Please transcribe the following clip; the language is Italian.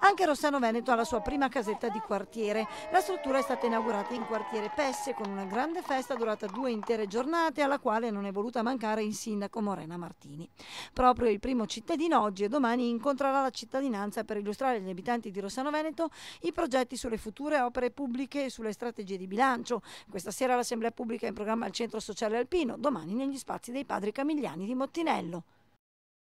Anche Rossano Veneto ha la sua prima casetta di quartiere. La struttura è stata inaugurata in quartiere Pesse con una grande festa durata due intere giornate alla quale non è voluta mancare il sindaco Morena Martini. Proprio il primo cittadino oggi e domani incontrerà la cittadinanza per illustrare agli abitanti di Rossano Veneto i progetti sulle future opere pubbliche e sulle strategie di bilancio. Questa sera l'assemblea pubblica è in programma al Centro Sociale Alpino, domani negli spazi dei Padri Camigliani di Mottinello.